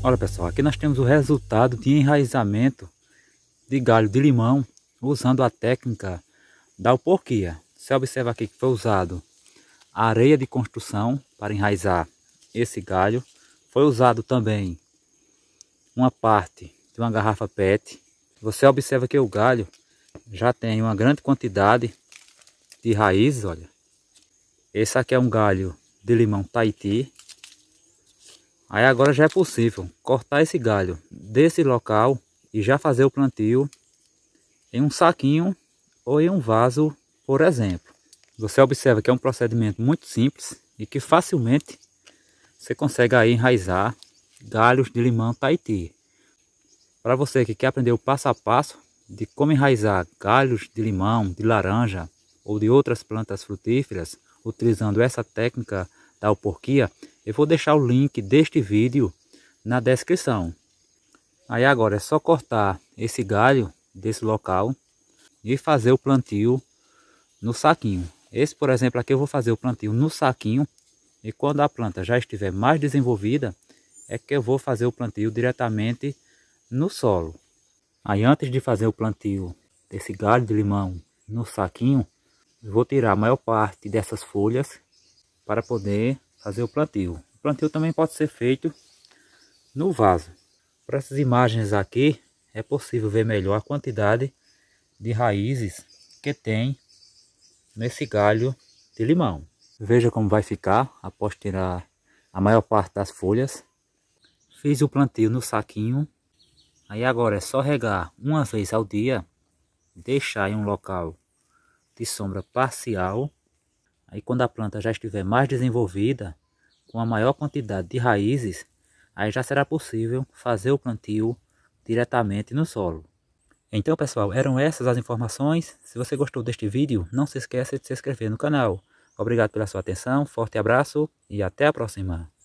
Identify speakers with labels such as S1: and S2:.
S1: Olha pessoal, aqui nós temos o resultado de enraizamento de galho de limão usando a técnica da alporquia. Você observa aqui que foi usado a areia de construção para enraizar esse galho. Foi usado também uma parte de uma garrafa PET. Você observa que o galho já tem uma grande quantidade de raízes, olha. Esse aqui é um galho de limão Tahiti, Aí agora já é possível cortar esse galho desse local e já fazer o plantio em um saquinho ou em um vaso, por exemplo. Você observa que é um procedimento muito simples e que facilmente você consegue aí enraizar galhos de limão Tahiti. Para você que quer aprender o passo a passo de como enraizar galhos de limão, de laranja ou de outras plantas frutíferas, utilizando essa técnica da alporquia, eu vou deixar o link deste vídeo na descrição. Aí agora é só cortar esse galho desse local e fazer o plantio no saquinho. Esse, por exemplo, aqui eu vou fazer o plantio no saquinho e quando a planta já estiver mais desenvolvida, é que eu vou fazer o plantio diretamente no solo. Aí antes de fazer o plantio desse galho de limão no saquinho, vou tirar a maior parte dessas folhas para poder fazer o plantio. O plantio também pode ser feito no vaso. Para essas imagens aqui, é possível ver melhor a quantidade de raízes que tem nesse galho de limão. Veja como vai ficar após tirar a maior parte das folhas. Fiz o plantio no saquinho. Aí agora é só regar uma vez ao dia, deixar em um local de sombra parcial Aí quando a planta já estiver mais desenvolvida, com a maior quantidade de raízes, aí já será possível fazer o plantio diretamente no solo. Então pessoal, eram essas as informações. Se você gostou deste vídeo, não se esqueça de se inscrever no canal. Obrigado pela sua atenção, forte abraço e até a próxima.